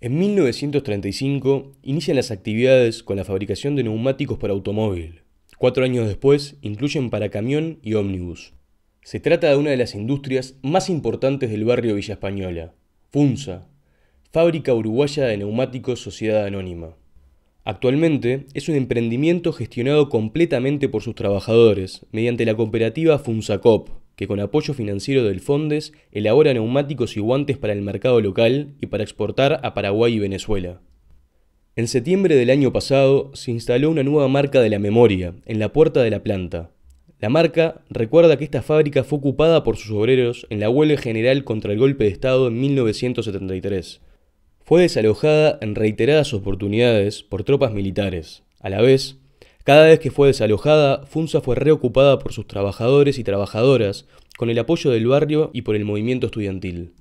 En 1935 inician las actividades con la fabricación de neumáticos para automóvil. Cuatro años después incluyen para camión y ómnibus. Se trata de una de las industrias más importantes del barrio Villa Española, FUNSA, Fábrica Uruguaya de Neumáticos Sociedad Anónima. Actualmente es un emprendimiento gestionado completamente por sus trabajadores mediante la cooperativa FUNSACOP, que con apoyo financiero del Fondes elabora neumáticos y guantes para el mercado local y para exportar a Paraguay y Venezuela. En septiembre del año pasado se instaló una nueva marca de la memoria en la puerta de la planta. La marca recuerda que esta fábrica fue ocupada por sus obreros en la huelga general contra el golpe de Estado en 1973. Fue desalojada en reiteradas oportunidades por tropas militares. A la vez, cada vez que fue desalojada, Funza fue reocupada por sus trabajadores y trabajadoras, con el apoyo del barrio y por el movimiento estudiantil.